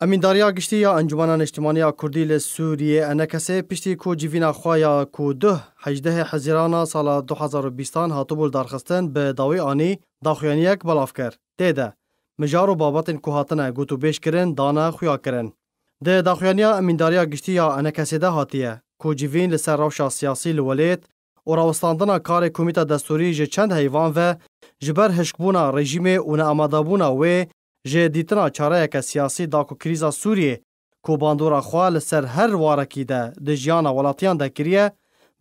امینداریه گشتي یا انجمنان اجتماعي کوردی له سوریه انکسه پشتي کو جیوینا خوایا کو ده 18 حزیران سال 2020 هاتبول درخستن به داوی انی داخویانیک بلاف کر تیده مجار و بابتن کو هاتنه گوتو بیش کرن دانا خویا کرن د داخویانیا امینداریه گشتي یا انکسه ده هاتیه کو جیوین له سر روشا سیاسي لولیت او راوستاندنا کار کمیته دستوری چند حیوان و جبر هشکبونا رژیم او نه آمادابونا و جه دیتنا چارهک سیاسي دا کو کریزا سوریه کو باندورا خو له سر هر واره کې ده د ژوند ولاتیان د کریه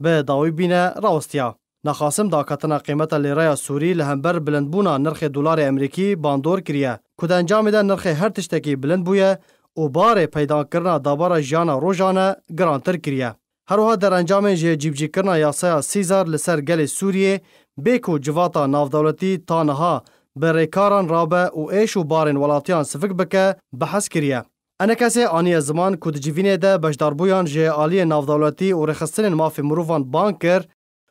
به داوی بینه راستیا نخاسم دا کتنه قیمت لیره سوری له همبر بلندبونا نرخ دلار امریکي باندور کریه کو د انجام ده نرخ هر تشتکی بلند بویه او بار پیدا کرنا دابر ژانا روزانه ګرانتر کریه هروها در انجام جیبجی کرنا یاسا سیزار لسر گل سوریه بیکو جواتا ناو دولتی تانها bi rêkaran rabe û êş û barên welatiyan sifik bike behs kiriye. Enekesê aniye ziman ku di civînê de beşdarbûyan ji aliyê navdewletî û rêxistinên mafê mirovan ban kir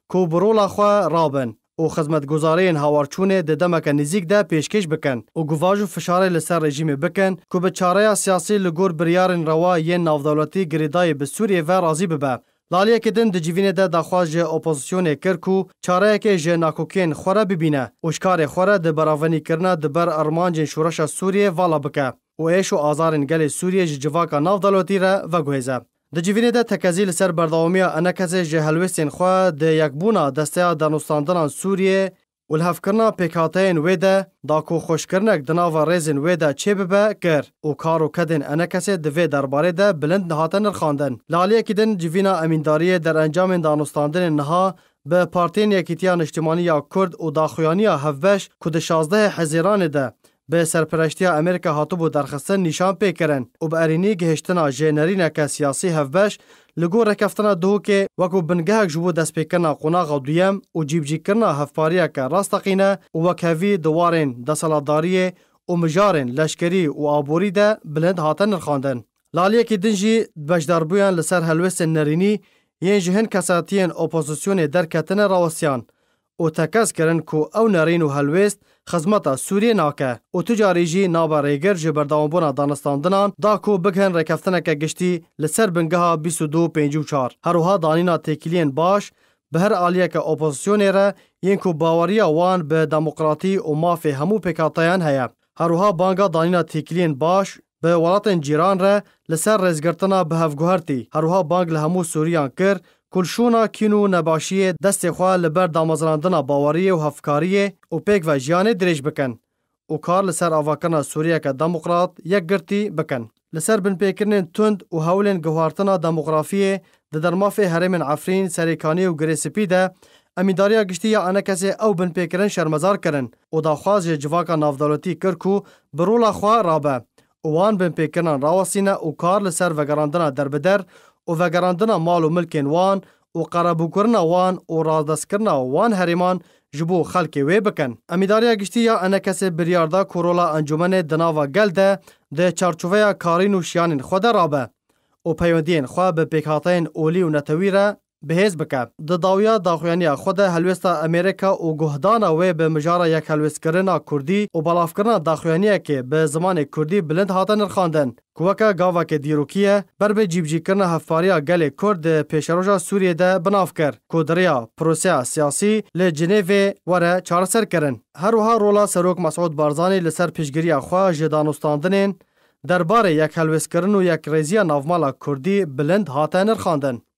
ku bi rola xwe rabin. û xizmetguzariyên hawarçûnê di demeke nêzik de pêşkêş bikin û guvaj û fişarê li ser rejimê bikin ku bi çareya siyasî li gor biryarên rewa yên navdewletî girêdayê bi Sûriyê ve razî bibe. لالیه کې دن د جیوینې د دخواست جه اپوزیسیون کړ کو چاره کې جه ناکوکین خوره ببینه او شکار خوره د براونی کرنا د بر ارمان جن شورش سوریه والا بکه او ایشو ازارن گل سوریه جواکا ناو دلوتی را و گوهزه د جیوینې د تکزیل سر برداومیا انکزې جهلوسین خو د یکبونا دسته د نوستاندنان سوریه ولهفkirina pêkhateyên wê de dako xweşkirinek di nava rêzên wê de çêbibe kir û karoketên enekesê di vê derbarê de bilind nihate nirxandin. Laliyekî din civîna emîndariyê derencamên danostandinên niha bi Partên Yekîtiya Niştimaniya Kurd û daxuyaniya hevbeş ku di 16 hezêranê de به سرپرشتیا امریکا هاتبو درخستن نشان پی کرن و به ارینی گهشتنا جنرینک سیاسی هفبش لگو رکفتنا دو که وکو بنگهک جبو دست پی کرنا قناغ دویم و جیبجی کرنا هفپاریا که راستقینه و وکهوی دوارین دسالاداری و مجارین لشکری و آبوری ده بلند هاتن نرخاندن. لالیه که دنجی بجدار بویان لسر هلوست نرینی یین جهن کساتین اپوزیسیون درکتن راوسیان. او tekez kirin ku ew nerên û helwêst xizmeta Sûriyê nake û tucarî jî naba rêgir ji berdawambûna danistandinan da ku bikin rekeftineke giştî li ser bingeha bîst du pêncî û çar. Herûha danîna têkiliyên baş, bi her aliyeke opozisyonê re yên ku bawariya wan bi demokratî û mafê hemû pêkatayan heye. Herûha banga danîna têkiliyên baş bi welatên cîran re li ser rêzgirtina bi hevguhertî herûha bang li hemû Sûriyan kir کلشونا کینو نباشیê destê xwe li ber damezrandina baweriyê û hevkariyê û pêk ve jiyanê dirêj bikin û kar li ser avakirina Sûriyeke Demokrat yek girtî bikin. Li ser binpêkirinên tund û hewlên gihartina demokrafiyê di dermafê herêmên Efrîn, Serêkanî û Girêsipî de Emîdariya giştî ya enekesê ew binpêkirin şermezar kirin û daxwaz ji civaka navdewletî kir ku bi rola xwe rabe. Wan binpêkirinan rawasîne û kar li ser vegerandina derbeder او vegerandina mal û milkên wan û qerebûkirina wan û razdestkirina wan herêman ji bo xelkê wê bikin. Emîdariya giştî ya enekesê biryarda korola encumenê di nava gel de di çarçoveya karîn û şiyanên xwe de rabe. û peywendiyên xwe bi pêkhateyên olî û netewî re بهز بکه د داویا داخویانی خود هلوستا امریکا او گهدانا و به مجار یک هلوسکرنا کردی او بلافکرنا داخویانی که به زمان کردی بلند هاتن رخاندن کوکا گاوا که دیروکیه بر به جیبجی کرنا هفاریا گل کرد پیشروژا سوریه ده بناف کر کودریا پروسیا سیاسی ل جنیو وره چارسر کرن هر وها رولا سروک مسعود بارزانی لسر پیشگیری خوا جدانوستاندنین درباره یک هلوسکرن و یک ریزیا ناومالا کردی بلند هاتن رخاندن